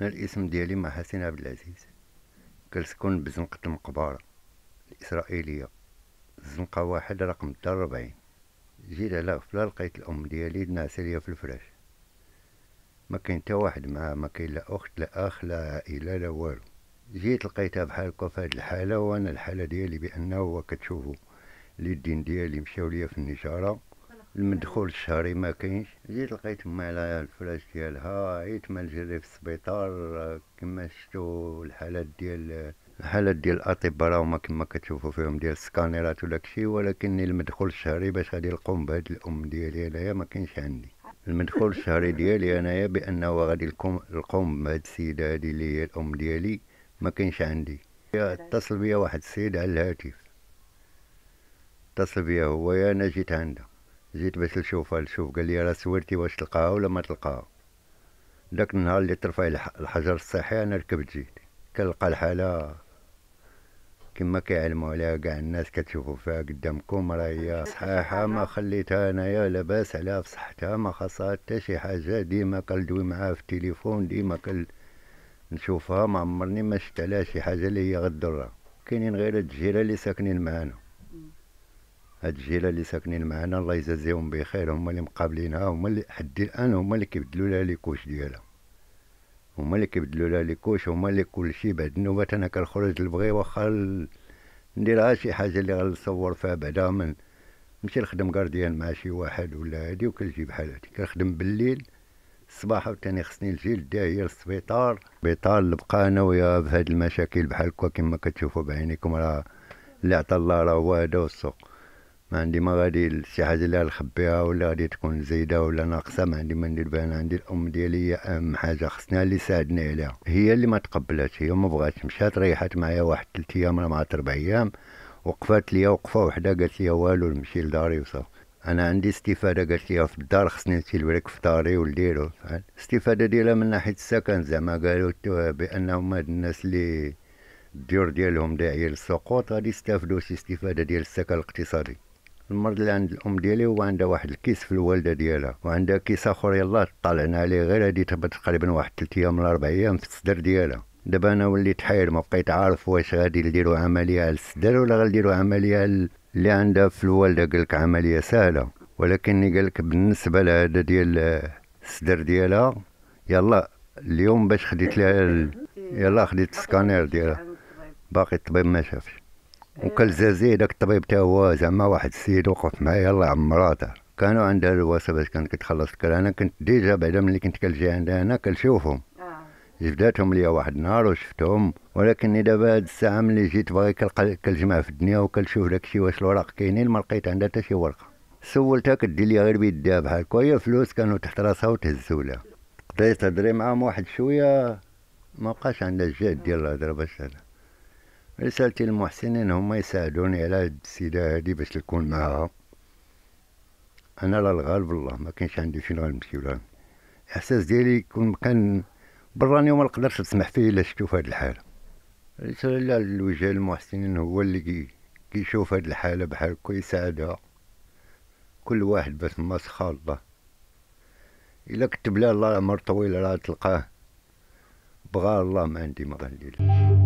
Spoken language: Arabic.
انا الاسم ديالي مع حسين عبد العزيز كنسكن بزنقة المقبرة الإسرائيلية الزنقة واحد رقم دار ربعين جيت على غفلة لقيت الأم ديالي ناعسة ليا في الفراش ما كاين حتى واحد معاها ما كاين لا أخت لا أخ لا عائلة لا والو جيت لقيتها بحال هكا في هاد الحالة وأنا الحالة ديالي بأنه هو كتشوفو اليدين ديالي مشاو ليا في النجارة المدخول الشهري ما كاينش جيت لقيت تما على الفراش ديالها عيت ما نجري في السبيطار كما شفتو الحالات ديال الحالات ديال الاطباء هما كما كتشوفوا فيهم ديال السكانيرات وداكشي ولكن المدخول الشهري باش غادي نقوم بهاد الام ديالي انايا ما كاينش عندي المدخول الشهري ديالي انايا بانه غادي نقوم بهاد السيده هادي اللي هي الام ديالي ما كاينش عندي اتصل بيا واحد السيد على الهاتف اتصل بيا هو انا جيت عنده جيت باش نشوفها نشوف قال لي راه سويرتي واش تلقاها ولا ما تلقاها داك النهار اللي ترفع الحجر الصحي انا ركبت جيت كنلقى الحاله كما كيعلموا عليها كاع الناس كتشوفوا فيها قدامكم راه هي صحيحه ما نعم. خليتها انايا لاباس عليها في صحتها ما خاصها حتى شي حاجه ديما كندوي معاها في التليفون ديما كل نشوفها ما عمرني ما شفت عليها شي حاجه اللي هي غدرها كاينين غير الجيره اللي ساكنين معانا هاد الجيله اللي ساكنين معنا الله يجازيهم بخير هما اللي مقابلينها هما اللي حد الان هما اللي كيبدلوا لها لي كوش ديالها هما اللي كيبدلوا لها لي كوش هما اللي كلشي بعد النوبات انا كنخرج لبغي واخا نديرها شي حاجه اللي غنصور فيها بعدا من نمشي نخدم غارديان مع شي واحد ولا هادي وكنجي بحال هادي كنخدم بالليل الصباح وثاني خصني نجي للداهيه للسبيطار السبيطار نبقى انا وياه بهاد المشاكل بحال هكا كما كتشوفوا بعينيكم راه اللي عطى الله راه هو هذا والسوق ما عندي ما غادي شي حاجه اللي نخبيها ولا غادي تكون زايده ولا ناقصه ما عندي ما ندير بها انا عندي الام ديالي هي اهم حاجه خصنا اللي ساعدنا عليها هي اللي ما تقبلاتش هي ما بغاتش مشات ريحت معايا واحد 3 ايام ولا مع 4 ايام وقفات ليا وقفه وحده قالت لي والو نمشي لداري وصافي انا عندي استفاده قالت لي في الدار خصني نمشي لبريك في داري ونديرو الاستفاده ديالها من ناحيه السكن زعما قالوا بانهم هاد الناس اللي الديور ديالهم داعيه للسقوط غادي يستافدوا شي استفاده ديال السكن الاقتصادي المرض اللي عند الام ديالي هو عندها واحد الكيس في الوالده ديالها وعندها كيس اخر يلاه طالعنا عليه غير هادي تبات تقريبا واحد 3 ايام ولا 4 ايام في الصدر ديالها دابا انا وليت حير ما بقيت عارف واش غادي نديرو عمليه على الصدر ولا غنديرو عمليه اللي عندها في الوالده قالك عمليه سهله ولكن قالك بالنسبه لهذا ديال الصدر ديالها يلا اليوم باش خديت لها يلا خديت السكانير ديالها باقي الطبيب ما شافش وكل زازي داك الطبيب تا هو زعما واحد السيد وقف معايا الله يعمراته كانوا عندها الواسطه باش كانت كتخلص انا كنت ديجا بعدا ملي كنت كنجي عندها هنا كنشوفهم آه. جبداتهم ليا واحد النهار وشفتهم ولكن دابا هاد الساعه ملي جيت باغي كنجمع في الدنيا وكنشوف داكشي واش الوراق كاينين ما لقيت عندها حتى شي ورقه سولتها كدي ليا غير بيديها بحال هكا هي فلوس كانوا تحت راسها وتهزوا لها قضيت هضري معاهم واحد شويه ما بقاش عندها الجهد ديال الهضره باش هذا رسالتي للمحسنين هما يساعدوني على هاد السيدة هادي باش نكون معاها انا لا الغالب الله ما كاينش عندي فين غنمشي ولا الاحساس ديالي كون كان براني وما نقدرش نسمح فيه الا شفتو في هاد الحاله رسالة للوجه المحسنين هو اللي كيشوف هاد الحالة بحال هكا يساعدها كل واحد بس ما سخا الله الا كتب لها الله عمر طويل راه تلقاه بغا الله ما عندي ما غندير